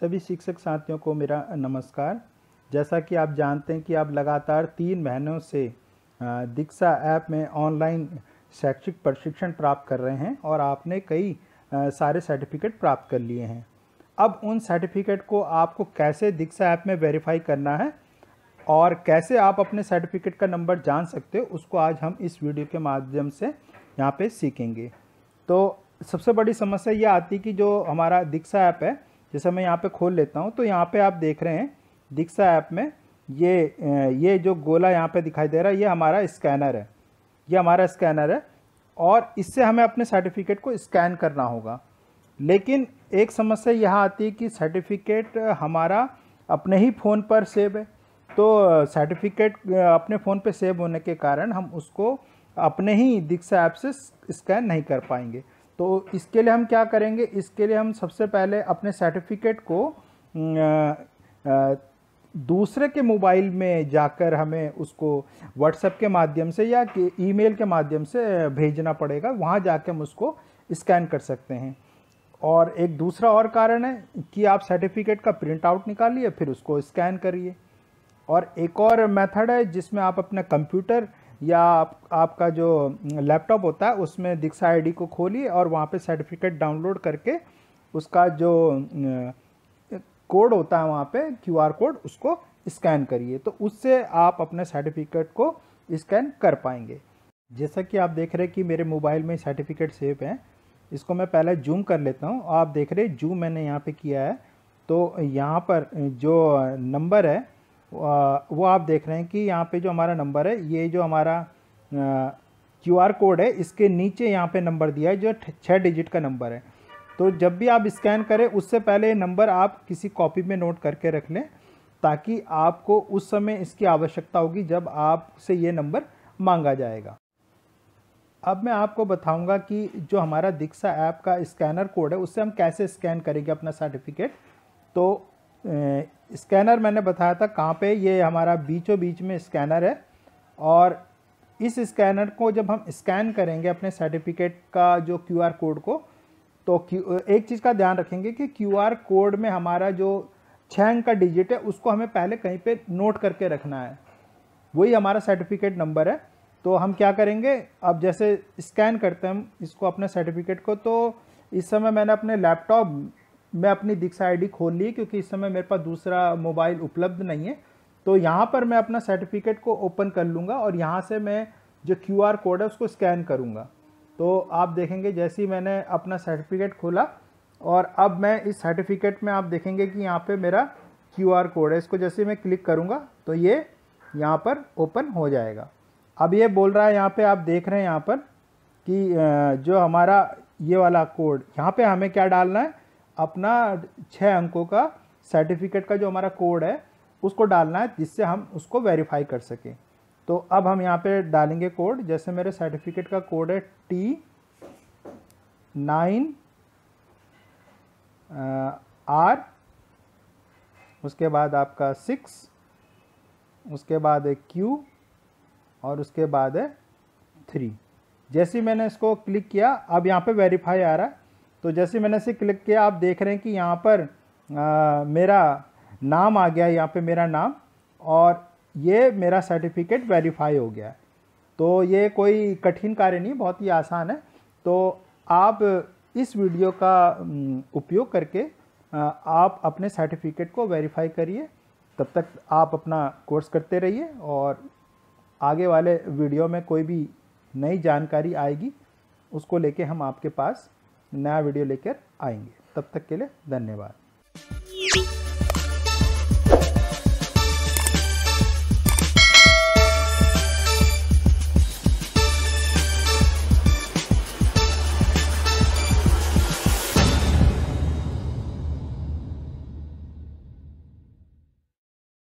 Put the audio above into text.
सभी शिक्षक साथियों को मेरा नमस्कार जैसा कि आप जानते हैं कि आप लगातार तीन महीनों से दीक्षा ऐप में ऑनलाइन शैक्षिक प्रशिक्षण प्राप्त कर रहे हैं और आपने कई सारे सर्टिफिकेट प्राप्त कर लिए हैं अब उन सर्टिफिकेट को आपको कैसे दीक्षा ऐप में वेरीफाई करना है और कैसे आप अपने सर्टिफिकेट का नंबर जान सकते हो उसको आज हम इस वीडियो के माध्यम से यहाँ पे सीखेंगे तो सबसे बड़ी समस्या ये आती कि जो हमारा दीक्षा ऐप है जैसे मैं यहाँ पे खोल लेता हूँ तो यहाँ पे आप देख रहे हैं दीक्षा ऐप में ये ये जो गोला यहाँ पे दिखाई दे रहा है ये हमारा स्कैनर है ये हमारा स्कैनर है और इससे हमें अपने सर्टिफिकेट को स्कैन करना होगा लेकिन एक समस्या यह आती है कि सर्टिफिकेट हमारा अपने ही फ़ोन पर सेव है तो सर्टिफिकेट अपने फ़ोन पर सेव होने के कारण हम उसको अपने ही दीक्षा ऐप से स्कैन नहीं कर पाएंगे तो इसके लिए हम क्या करेंगे इसके लिए हम सबसे पहले अपने सर्टिफिकेट को दूसरे के मोबाइल में जाकर हमें उसको व्हाट्सएप के माध्यम से या कि ईमेल के माध्यम से भेजना पड़ेगा वहाँ कर हम उसको स्कैन कर सकते हैं और एक दूसरा और कारण है कि आप सर्टिफिकेट का प्रिंट आउट निकालिए फिर उसको स्कैन करिए और एक और मेथड है जिसमें आप अपना कंप्यूटर या आप आपका जो लैपटॉप होता है उसमें दीक्षा आईडी को खोलिए और वहाँ पे सर्टिफिकेट डाउनलोड करके उसका जो कोड होता है वहाँ पे क्यूआर कोड उसको स्कैन करिए तो उससे आप अपने सर्टिफिकेट को स्कैन कर पाएंगे जैसा कि आप देख रहे हैं कि मेरे मोबाइल में सर्टिफिकेट सेव है इसको मैं पहले जूम कर लेता हूँ आप देख रहे जूम मैंने यहाँ पर किया है तो यहाँ पर जो नंबर है वो आप देख रहे हैं कि यहाँ पे जो हमारा नंबर है ये जो हमारा क्यू आर कोड है इसके नीचे यहाँ पे नंबर दिया है जो छः डिजिट का नंबर है तो जब भी आप स्कैन करें उससे पहले नंबर आप किसी कॉपी में नोट करके रख लें ताकि आपको उस समय इसकी आवश्यकता होगी जब आपसे ये नंबर मांगा जाएगा अब मैं आपको बताऊंगा कि जो हमारा दीक्षा ऐप का स्कैनर कोड है उससे हम कैसे स्कैन करेंगे अपना सर्टिफिकेट तो स्कैनर मैंने बताया था कहाँ पे ये हमारा बीचों बीच में स्कैनर है और इस स्कैनर को जब हम स्कैन करेंगे अपने सर्टिफिकेट का जो क्यूआर कोड को तो एक चीज़ का ध्यान रखेंगे कि क्यूआर कोड में हमारा जो छः अंक का डिजिट है उसको हमें पहले कहीं पे नोट करके रखना है वही हमारा सर्टिफिकेट नंबर है तो हम क्या करेंगे अब जैसे स्कैन करते हैं हम इसको अपने सर्टिफिकेट को तो इस समय मैंने अपने लैपटॉप मैं अपनी दीक्षा आईडी खोल ली क्योंकि इस समय मेरे पास दूसरा मोबाइल उपलब्ध नहीं है तो यहाँ पर मैं अपना सर्टिफिकेट को ओपन कर लूँगा और यहाँ से मैं जो क्यू आर कोड है उसको स्कैन करूँगा तो आप देखेंगे जैसे ही मैंने अपना सर्टिफिकेट खोला और अब मैं इस सर्टिफिकेट में आप देखेंगे कि यहाँ पे मेरा क्यू आर कोड है इसको जैसे मैं क्लिक करूँगा तो ये यहाँ पर ओपन हो जाएगा अब ये बोल रहा है यहाँ पे आप देख रहे हैं यहाँ पर कि जो हमारा ये वाला कोड यहाँ पे हमें क्या डालना है अपना छः अंकों का सर्टिफिकेट का जो हमारा कोड है उसको डालना है जिससे हम उसको वेरीफाई कर सकें तो अब हम यहाँ पे डालेंगे कोड जैसे मेरे सर्टिफिकेट का कोड है टी नाइन आर उसके बाद आपका सिक्स उसके बाद है क्यू और उसके बाद है थ्री जैसे मैंने इसको क्लिक किया अब यहाँ पे वेरीफाई आ रहा है तो जैसे मैंने इसे क्लिक किया आप देख रहे हैं कि यहाँ पर आ, मेरा नाम आ गया यहाँ पे मेरा नाम और ये मेरा सर्टिफिकेट वेरीफाई हो गया तो ये कोई कठिन कार्य नहीं बहुत ही आसान है तो आप इस वीडियो का उपयोग करके आप अपने सर्टिफिकेट को वेरीफाई करिए तब तक आप अपना कोर्स करते रहिए और आगे वाले वीडियो में कोई भी नई जानकारी आएगी उसको लेके हम आपके पास नया वीडियो लेकर आएंगे तब तक के लिए धन्यवाद